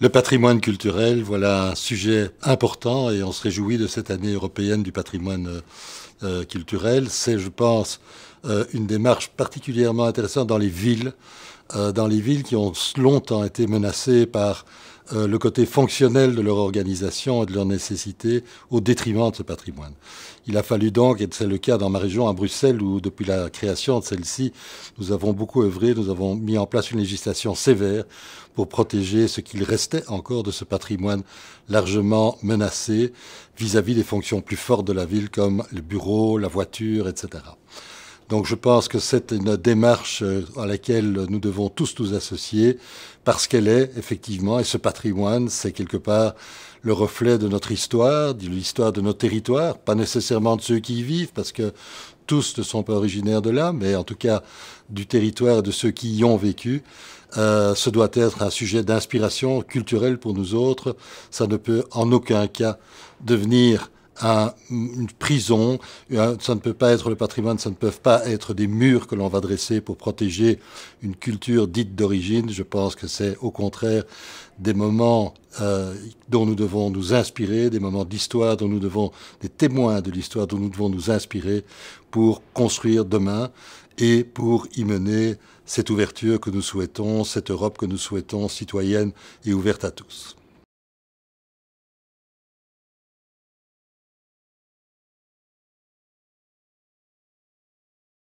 Le patrimoine culturel, voilà un sujet important et on se réjouit de cette année européenne du patrimoine euh, euh, culturel. C'est, je pense, euh, une démarche particulièrement intéressante dans les villes, dans les villes qui ont longtemps été menacées par euh, le côté fonctionnel de leur organisation et de leur nécessité au détriment de ce patrimoine. Il a fallu donc, et c'est le cas dans ma région, à Bruxelles, où depuis la création de celle-ci, nous avons beaucoup œuvré, nous avons mis en place une législation sévère pour protéger ce qu'il restait encore de ce patrimoine largement menacé vis à -vis des fonctions plus fortes de la ville comme le bureau, la voiture, etc. Donc je pense que c'est une démarche euh, à laquelle nous devons tous nous associer parce qu'elle est effectivement, et ce patrimoine, c'est quelque part le reflet de notre histoire, de l'histoire de nos territoires, pas nécessairement de ceux qui y vivent, parce que tous ne sont pas originaires de là, mais en tout cas du territoire de ceux qui y ont vécu. Euh, ce doit être un sujet d'inspiration culturelle pour nous autres. Ça ne peut en aucun cas devenir un, une prison, euh, ça ne peut pas être le patrimoine, ça ne peuvent pas être des murs que l'on va dresser pour protéger une culture dite d'origine. Je pense que c'est au contraire des moments euh, dont nous devons nous inspirer, des moments d'histoire dont nous devons, des témoins de l'histoire dont nous devons nous inspirer pour construire demain et pour y mener cette ouverture que nous souhaitons, cette Europe que nous souhaitons, citoyenne et ouverte à tous.